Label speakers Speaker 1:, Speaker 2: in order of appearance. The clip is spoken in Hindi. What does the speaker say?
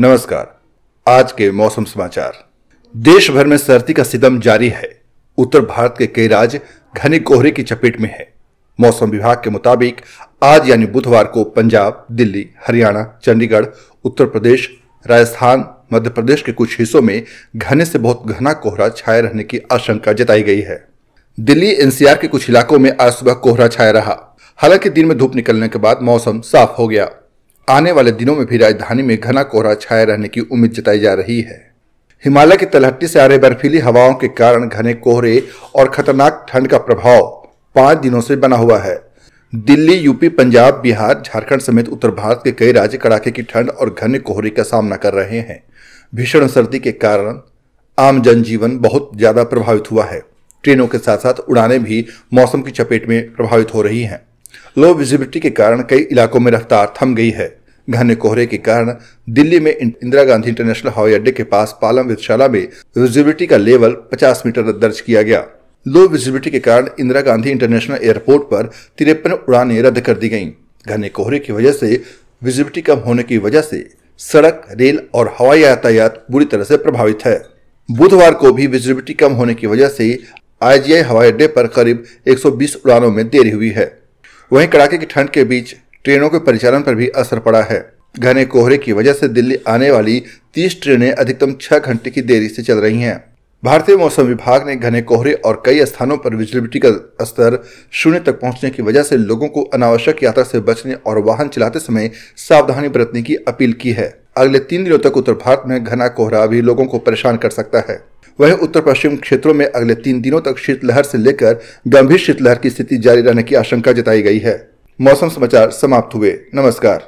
Speaker 1: नमस्कार आज के मौसम समाचार देश भर में सर्दी का सिदम जारी है उत्तर भारत के कई राज्य घने कोहरे की चपेट में है मौसम विभाग के मुताबिक आज यानी बुधवार को पंजाब दिल्ली हरियाणा चंडीगढ़ उत्तर प्रदेश राजस्थान मध्य प्रदेश के कुछ हिस्सों में घने से बहुत घना कोहरा छाए रहने की आशंका जताई गई है दिल्ली एनसीआर के कुछ इलाकों में आज सुबह कोहरा छाया रहा हालांकि दिन में धूप निकलने के बाद मौसम साफ हो गया आने वाले दिनों में भी राजधानी में घना कोहरा छाए रहने की उम्मीद जताई जा रही है हिमालय की तलहटी से आ रहे बर्फीली हवाओं के कारण घने कोहरे और खतरनाक ठंड का प्रभाव पांच दिनों से बना हुआ है दिल्ली यूपी पंजाब बिहार झारखंड समेत उत्तर भारत के कई राज्य कड़ाके की ठंड और घने कोहरे का सामना कर रहे हैं भीषण सर्दी के कारण आम जनजीवन बहुत ज़्यादा प्रभावित हुआ है ट्रेनों के साथ साथ उड़ानें भी मौसम की चपेट में प्रभावित हो रही हैं लो विजिबिलिटी के कारण कई इलाकों में रफ्तार थम गई है घने कोहरे के कारण दिल्ली में इंदिरा गांधी इंटरनेशनल हवाई अड्डे के पास पालम वेधशाला में विजिबिलिटी का लेवल 50 मीटर दर्ज किया गया लो विजिबिलिटी के कारण इंदिरा गांधी इंटरनेशनल एयरपोर्ट पर तिरपन उड़ानें रद्द कर दी गईं। घने कोहरे की वजह से विजिबिलिटी कम होने की वजह से सड़क रेल और हवाई यातायात बुरी तरह से प्रभावित है बुधवार को भी विजिबिलिटी कम होने की वजह से आईजीआई हवाई अड्डे पर करीब 120 उड़ानों में देरी हुई है वहीं कड़ाके की ठंड के बीच ट्रेनों के परिचालन पर भी असर पड़ा है घने कोहरे की वजह से दिल्ली आने वाली तीस ट्रेनें अधिकतम छह घंटे की देरी से चल रही हैं भारतीय मौसम विभाग ने घने कोहरे और कई स्थानों पर विजिबिलिटी का स्तर शून्य तक पहुंचने की वजह से लोगों को अनावश्यक यात्रा से बचने और वाहन चलाते समय सावधानी बरतने की अपील की है अगले तीन दिनों तक उत्तर भारत में घना कोहरा भी लोगों को परेशान कर सकता है वही उत्तर पश्चिम क्षेत्रों में अगले तीन दिनों तक शीतलहर से लेकर गंभीर शीतलहर की स्थिति जारी रहने की आशंका जताई गई है मौसम समाचार समाप्त हुए नमस्कार